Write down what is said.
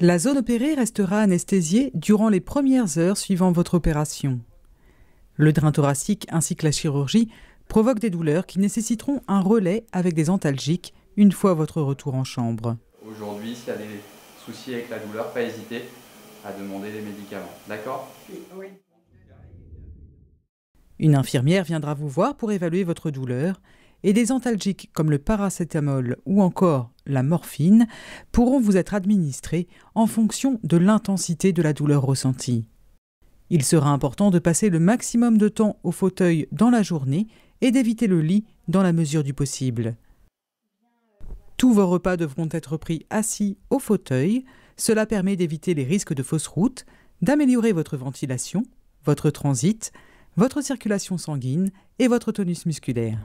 La zone opérée restera anesthésiée durant les premières heures suivant votre opération. Le drain thoracique ainsi que la chirurgie provoquent des douleurs qui nécessiteront un relais avec des antalgiques une fois votre retour en chambre. Aujourd'hui, avec la douleur, pas hésiter à demander médicaments. D'accord oui. Une infirmière viendra vous voir pour évaluer votre douleur et des antalgiques comme le paracétamol ou encore la morphine pourront vous être administrés en fonction de l'intensité de la douleur ressentie. Il sera important de passer le maximum de temps au fauteuil dans la journée et d'éviter le lit dans la mesure du possible. Tous vos repas devront être pris assis au fauteuil. Cela permet d'éviter les risques de fausse route, d'améliorer votre ventilation, votre transit, votre circulation sanguine et votre tonus musculaire.